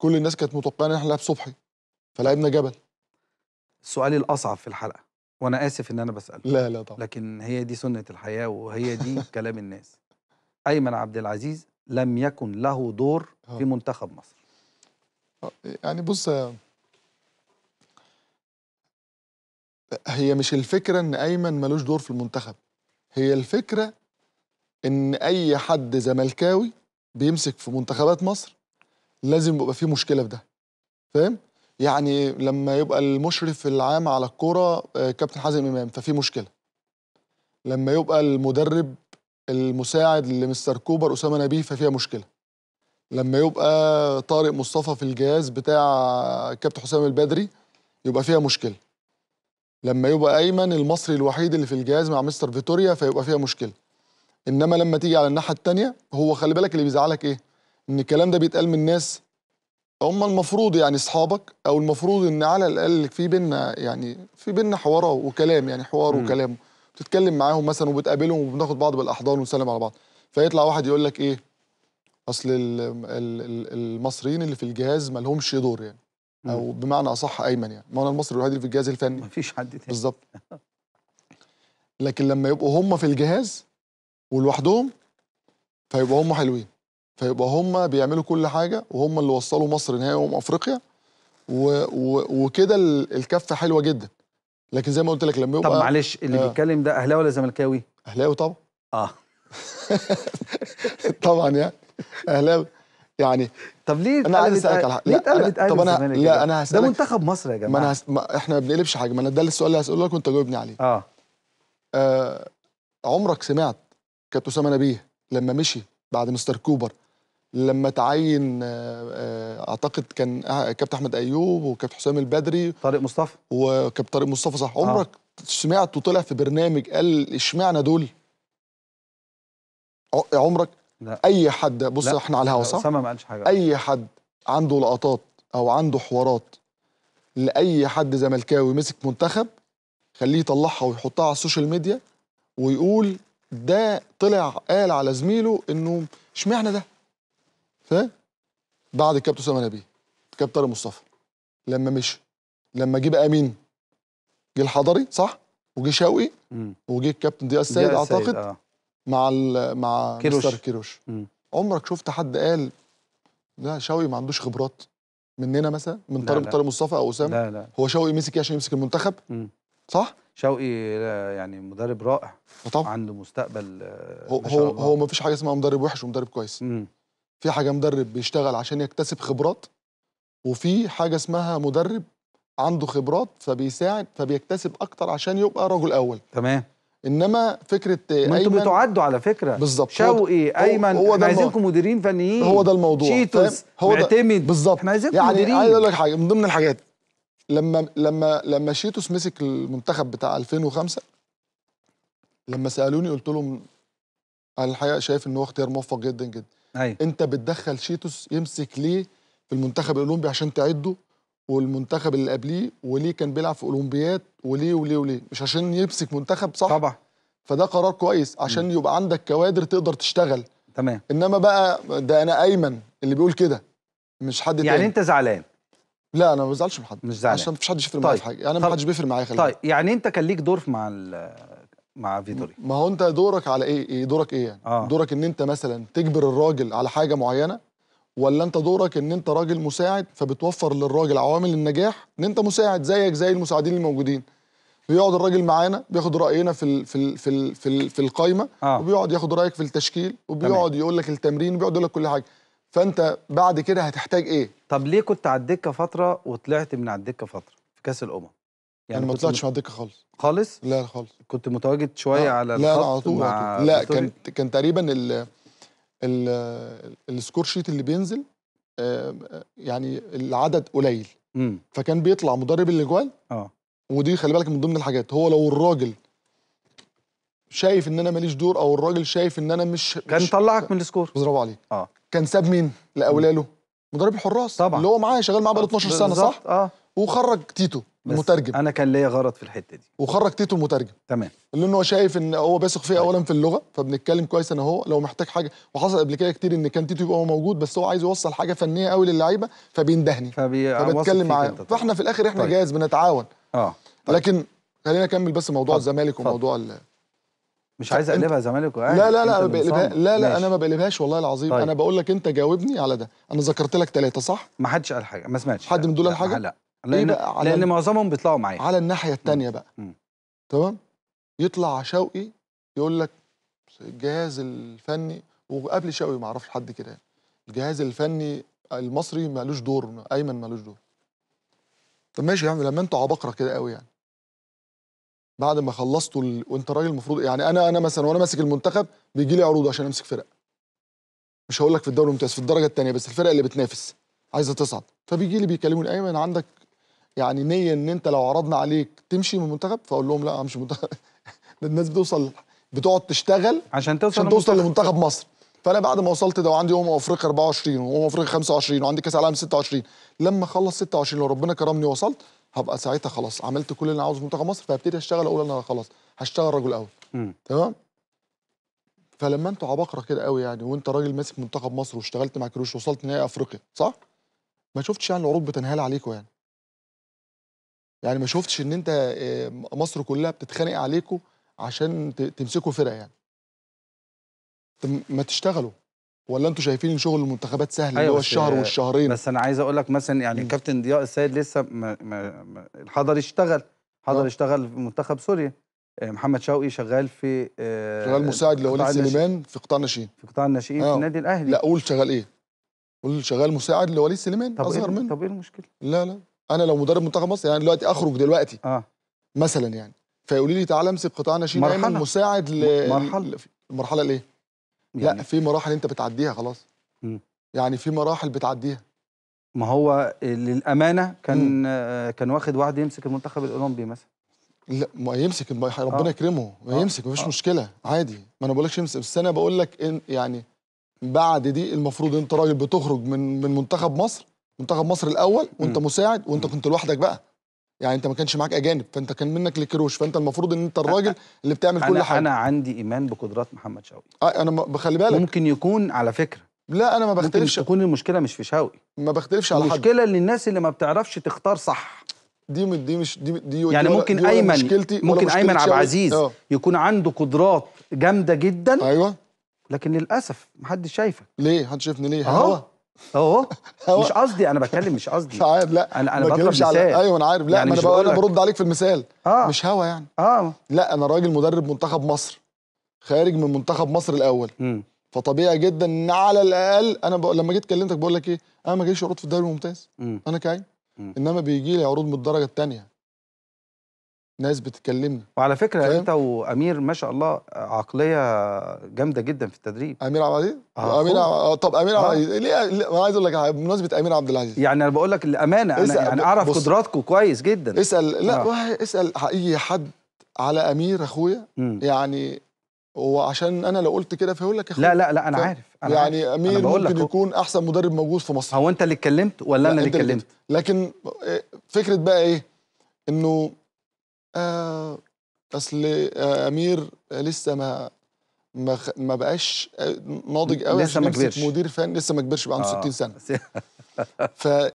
كل الناس كانت متوقعه ان احنا نلعب صبحي فلعبنا جبل السؤال الاصعب في الحلقه وانا اسف ان انا بسال لا لا طبعا لكن هي دي سنه الحياه وهي دي كلام الناس ايمن عبد العزيز لم يكن له دور آه. في منتخب مصر آه، يعني بص هي مش الفكره ان ايمن ملوش دور في المنتخب هي الفكره ان اي حد زملكاوي بيمسك في منتخبات مصر لازم يبقى في مشكله في ده فاهم يعني لما يبقى المشرف العام على الكوره آه، كابتن حازم امام ففي مشكله لما يبقى المدرب المساعد لمستر كوبر اسامه نبيه ففيها مشكله لما يبقى طارق مصطفى في الجهاز بتاع كابتن حسام البدري يبقى فيها مشكله لما يبقى ايمن المصري الوحيد اللي في الجهاز مع مستر فيتوريا فيبقى فيها مشكله انما لما تيجي على الناحيه الثانيه هو خلي بالك اللي بيزعلك ايه ان الكلام ده بيتقال من ناس هم المفروض يعني اصحابك او المفروض ان على الاقل في بينا يعني في بينا حوار وكلام يعني حوار وكلام بتتكلم معاهم مثلا وبتقابلهم وبناخد بعض بالاحضان ونسلم على بعض فيطلع واحد يقول لك ايه اصل المصريين اللي في الجهاز ما لهمش دور يعني او بمعنى اصح ايمن يعني ما انا المصري الوحيد اللي في الجهاز الفني مفيش حد تاني بالظبط لكن لما يبقوا هم في الجهاز ولوحدهم فيبقوا هم حلوين فيبقى هم بيعملوا كل حاجه وهم اللي وصلوا مصر نهائي امم افريقيا وكده الكفه حلوه جدا لكن زي ما قلت لك لما يبقى طب معلش اللي آه بيتكلم ده اهلاوي ولا زملكاوي؟ اهلاوي طبعا اه طبعا يعني اهلاوي يعني طب ليه انا عايز اسالك على حاجه ليه اتقلبت اهلي طب انا لا انا هسالك ده منتخب مصر يا جماعه ما انا هس... ما احنا ما بنقلبش حاجه ما انا ده السؤال اللي هساله لك وانت جاوبني عليه آه. اه عمرك سمعت كابتن اسامه نبيه لما مشي بعد مستر كوبر لما تعين آه، آه، اعتقد كان كابتن احمد ايوب وكابتن حسام البدري طارق مصطفى وكابتن طارق مصطفى صح آه. عمرك آه. سمعت وطلع في برنامج قال اشمعنى دول عمرك لا. اي حد بص لا. احنا على الهوا صح ما قالش حاجه اي حد عنده لقطات او عنده حوارات لاي حد زملكاوي مسك منتخب خليه يطلعها ويحطها على السوشيال ميديا ويقول ده طلع قال على زميله انه اشمعنى ده بعد الكابتن اسامه نبيه الكابتن طارق مصطفى لما مشي لما جه بقى مين؟ جه الحضري صح؟ وجه شوقي وجه الكابتن ضياء السيد اعتقد آه. مع مع كيروش. مستر كيروش مم. عمرك شفت حد قال لا شوقي ما عندوش خبرات مننا مثلا من طارق طارق مصطفى او اسامه لا لا هو شوقي مسك ايه عشان يمسك المنتخب مم. صح شوقي يعني مدرب رائع طبعا عنده مستقبل آه، هو هو, هو ما فيش حاجه اسمها مدرب وحش ومدرب كويس مم. في حاجه مدرب بيشتغل عشان يكتسب خبرات وفي حاجه اسمها مدرب عنده خبرات فبيساعد فبيكتسب اكتر عشان يبقى رجل اول تمام انما فكره ايمن انتوا بتعدوا على فكره بالظبط شوقي ايمن هو احنا عايزينكم مديرين فنيين هو ده الموضوع شيتوس هو معتمد بالظبط احنا عايزينكم يعني مديرين عايز اقول لك حاجه من ضمن الحاجات لما لما لما شيتوس مسك المنتخب بتاع 2005 لما سالوني قلت لهم الحقيقه شايف ان هو اختيار موفق جدا جدا أي. أيوة. انت بتدخل شيتوس يمسك ليه في المنتخب الاولمبي عشان تعده والمنتخب اللي قبليه وليه كان بيلعب في اولمبياد وليه وليه وليه مش عشان يمسك منتخب صح طبعا فده قرار كويس عشان م. يبقى عندك كوادر تقدر تشتغل تمام انما بقى ده انا ايمن اللي بيقول كده مش حد يعني تاني. انت زعلان لا انا ما بزعلش من حد مش زعلان عشان مفيش حد يفرق طيب. معايا في حاجه انا يعني طيب. ما حدش بيفرق معايا خلي طيب يعني انت كان ليك دور مع مع فيتوري ما هو انت دورك على ايه, إيه دورك ايه يعني آه. دورك ان انت مثلا تجبر الراجل على حاجه معينه ولا انت دورك ان انت راجل مساعد فبتوفر للراجل عوامل النجاح ان انت مساعد زيك زي المساعدين الموجودين بيقعد الراجل معانا بياخد راينا في الـ في الـ في الـ في, الـ في القايمه آه. وبيقعد ياخد رايك في التشكيل وبيقعد يقول لك التمرين وبيقعد يقول لك كل حاجه فانت بعد كده هتحتاج ايه طب ليه كنت على الدكه فتره وطلعت من على الدكه فتره في كاس الامم يعني انا ما طلعتش مع الدكه خالص خالص لا خالص كنت متواجد شويه لا. آه، على لا على طول على طول. لا كان كان تقريبا ال ال السكور شيت اللي بينزل آه، يعني العدد قليل مم. فكان بيطلع مدرب الاجوال اه ودي خلي بالك من ضمن الحاجات هو لو الراجل شايف ان انا ماليش دور او الراجل شايف ان انا مش كان مش طلعك من السكور برافو عليك اه كان ساب مين لاولاله مدرب الحراس طبعا اللي هو معاه شغال معاه بقاله 12 سنه صح اه وخرج تيتو المترجم انا كان ليا غرض في الحته دي وخرج تيتو المترجم تمام لانه هو شايف ان هو بيثق فيه اولا في اللغه فبنتكلم كويس انا هو لو محتاج حاجه وحصل قبل كده كتير ان كان تيتو يبقى هو موجود بس هو عايز يوصل حاجه فنيه قوي للعيبه فبيندهني فبيتكلم فبتكلم معاه طيب. فاحنا في الاخر احنا طيب. جاهز بنتعاون اه طيب. لكن خلينا نكمل بس موضوع الزمالك وموضوع ال... مش عايز اقلبها زمالك وأهلي لا لا لا بقلبها لا لا انا ما بقلبهاش والله العظيم طيب. انا بقول لك انت جاوبني على ده انا ذكرت لك ثلاثه صح ما حدش قال حاجه ما سمعتش حد من دول قال حاجه لا لان إيه على لان معظمهم بيطلعوا معايا على الناحيه الثانيه بقى تمام يطلع شوقي يقول لك الجهاز الفني وقبل شوقي ما اعرفش حد كده يعني. الجهاز الفني المصري مالوش دور ايمن مالوش دور طب ماشي يا عم لما انتوا عبقره كده قوي يعني بعد ما خلصتوا ال... وانت راجل المفروض يعني انا انا مثلا وانا ماسك المنتخب بيجي لي عروض عشان امسك فرق مش هقول لك في الدوري الممتاز في الدرجه الثانيه بس الفرق اللي بتنافس عايزه تصعد فبيجي لي بيكلموني ايمن عندك يعني نيه ان انت لو عرضنا عليك تمشي من المنتخب فاقول لهم لا مش منتخب الناس بتوصل بتقعد تشتغل عشان توصل عشان توصل لمنتخب مصر فانا بعد ما وصلت ده وعندي امم افريقيا 24 وامم افريقيا 25 وعندي كاس العالم 26 لما اخلص 26 لو ربنا كرمني وصلت هبقى ساعتها خلاص عملت كل اللي انا عاوزه في منتخب مصر فهبتدي اشتغل اقول انا خلاص هشتغل رجل اول تمام فلما انتوا عباقره كده قوي يعني وانت راجل ماسك منتخب مصر واشتغلت مع كروش وصلت نهائي افريقيا صح؟ ما شفتش يعني العروض بتنهال عليكم يعني يعني ما شفتش ان انت آه، مصر كلها بتتخانق عليكوا عشان تمسكوا فرق يعني ما تشتغلوا ولا انتوا شايفين شغل المنتخبات سهل أيوة اللي هو الشهر والشهرين بس انا عايز اقول لك مثلا يعني كابتن ضياء السيد لسه ما ما ما الحضري اشتغل أه. اشتغل في منتخب سوريا آه، محمد شوقي شغال في آه، شغال مساعد لوليد سليمان في قطاع الناشئين في قطاع الناشئين في النادي الاهلي لا قول شغال ايه قول شغال مساعد لوليد سليمان إيه اصغر منه طب ايه المشكله لا لا انا لو مدرب منتخب مصر يعني دلوقتي اخرج دلوقتي اه مثلا يعني فيقولوا لي تعالى امسك قطاع ناشئين مرحلة مساعد ل مرحله المرحله الايه؟ يعني لا في مراحل انت بتعديها خلاص م. يعني في مراحل بتعديها ما هو للامانه كان آه كان واخد وعد يمسك المنتخب الاولمبي مثلا لا ما يمسك ربنا آه. يكرمه ما آه. يمسك مفيش آه. مشكله عادي ما انا بقولكش يمسك بس انا بقول لك يعني بعد دي المفروض انت راجل بتخرج من من منتخب مصر منتخب مصر الاول وانت م. مساعد وانت م. كنت لوحدك بقى يعني انت ما كانش معاك اجانب فانت كان منك لكروش فانت المفروض ان انت الراجل اللي بتعمل كل حاجه انا عندي ايمان بقدرات محمد شوقي اه انا بخلي بالك ممكن يكون على فكره لا انا ما بختلفش ممكن تكون المشكله مش في شوقي ما بختلفش على حد المشكله ان الناس اللي ما بتعرفش تختار صح دي دي مش دي دي يعني دي ممكن دي ايمن مشكلتي ممكن ايمن عبد العزيز آه. يكون عنده قدرات جامده جدا ايوه لكن للاسف محدش شايفك ليه محدش شايفني ليه اهو اهو مش قصدي انا بتكلم مش قصدي مش عارف لا انا انا بطلب مثال على... ايوه انا عارف لا يعني انا بقول بقولك. برد عليك في المثال آه. مش هوا يعني اه لا انا راجل مدرب منتخب مصر خارج من منتخب مصر الاول م. فطبيعي جدا ان على الاقل انا ب... لما جيت كلمتك بقول لك ايه انا ما جاليش عروض في الدوري الممتاز انا كاين انما بيجي لي عروض من الدرجه الثانيه ناس بتكلمني وعلى فكره فهم؟ انت وامير ما شاء الله عقليه جامده جدا في التدريب امير عبد العزيز آه امير عبد... آه، طب امير آه. عبد العزيز ليه انا عايز اقول لك بمناسبه امير عبد العزيز يعني انا بقول لك الامانه انا يعني اعرف قدراتكم كويس جدا اسال لا آه. اسال اي حد على امير اخويا يعني وعشان انا لو قلت كده فيقول لك يا لا لا لا انا عارف أنا يعني عارف. امير أنا ممكن يكون احسن مدرب موجود في مصر هو انت اللي اتكلمت ولا انا اللي اتكلمت لكن آه، فكره بقى ايه انه آه اصل آه امير لسه ما ما خ... ما بقاش آه، ناضج قوي لسه ما كبرش مدير فني لسه ما كبرش بقى عنده آه. 60 سنه ف